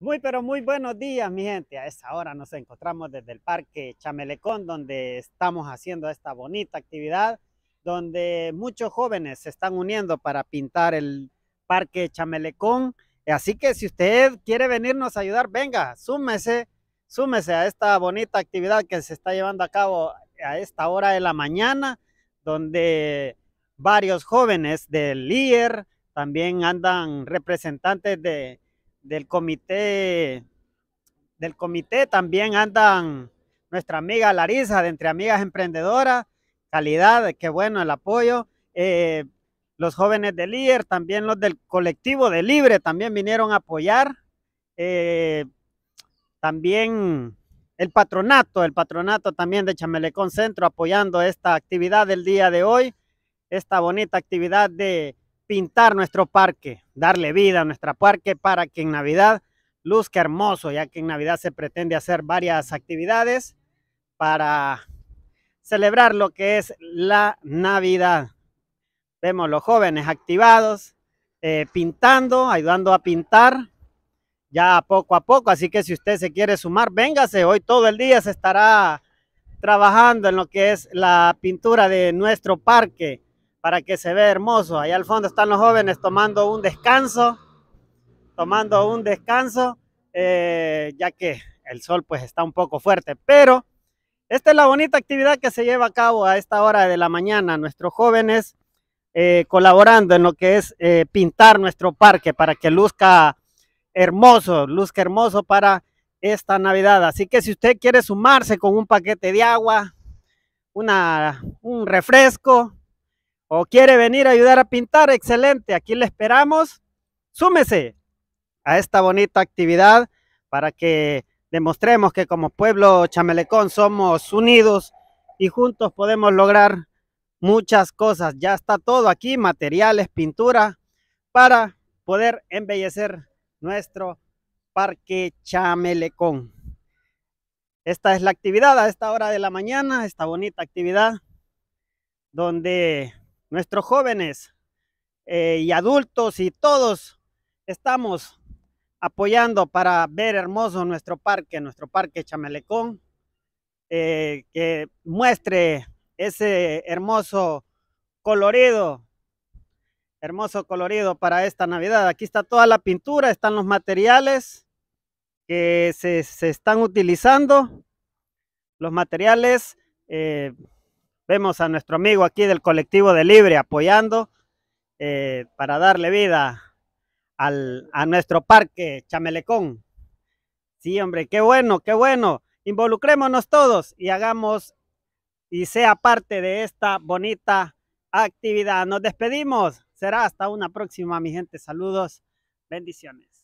Muy pero muy buenos días mi gente, a esa hora nos encontramos desde el parque Chamelecón donde estamos haciendo esta bonita actividad donde muchos jóvenes se están uniendo para pintar el parque Chamelecón así que si usted quiere venirnos a ayudar, venga, súmese, súmese a esta bonita actividad que se está llevando a cabo a esta hora de la mañana donde varios jóvenes del IER también andan representantes de del comité, del comité también andan nuestra amiga Larisa de Entre Amigas Emprendedoras, calidad, qué bueno el apoyo. Eh, los jóvenes de líder, también los del colectivo de Libre también vinieron a apoyar. Eh, también el patronato, el patronato también de Chamelecón Centro apoyando esta actividad del día de hoy, esta bonita actividad de pintar nuestro parque, darle vida a nuestro parque para que en Navidad luzca hermoso, ya que en Navidad se pretende hacer varias actividades para celebrar lo que es la Navidad. Vemos los jóvenes activados, eh, pintando, ayudando a pintar, ya poco a poco. Así que si usted se quiere sumar, véngase. Hoy todo el día se estará trabajando en lo que es la pintura de nuestro parque para que se vea hermoso. Ahí al fondo están los jóvenes tomando un descanso, tomando un descanso, eh, ya que el sol pues está un poco fuerte. Pero esta es la bonita actividad que se lleva a cabo a esta hora de la mañana. Nuestros jóvenes eh, colaborando en lo que es eh, pintar nuestro parque para que luzca hermoso, luzca hermoso para esta Navidad. Así que si usted quiere sumarse con un paquete de agua, una, un refresco, o quiere venir a ayudar a pintar, excelente, aquí le esperamos. Súmese a esta bonita actividad para que demostremos que como pueblo chamelecón somos unidos y juntos podemos lograr muchas cosas. Ya está todo aquí, materiales, pintura, para poder embellecer nuestro parque chamelecón. Esta es la actividad a esta hora de la mañana, esta bonita actividad donde nuestros jóvenes eh, y adultos y todos estamos apoyando para ver hermoso nuestro parque, nuestro parque Chamelecón, eh, que muestre ese hermoso colorido, hermoso colorido para esta Navidad. Aquí está toda la pintura, están los materiales que se, están utilizando, los materiales... Eh, Vemos a nuestro amigo aquí del colectivo de Libre apoyando eh, para darle vida a nuestro parque Chamelecón. Sí, hombre, qué bueno, qué bueno. Involucrémonos todos y hagamos y sea parte de esta bonita actividad. Nos despedimos. Será hasta una próxima, mi gente. Saludos. Bendiciones.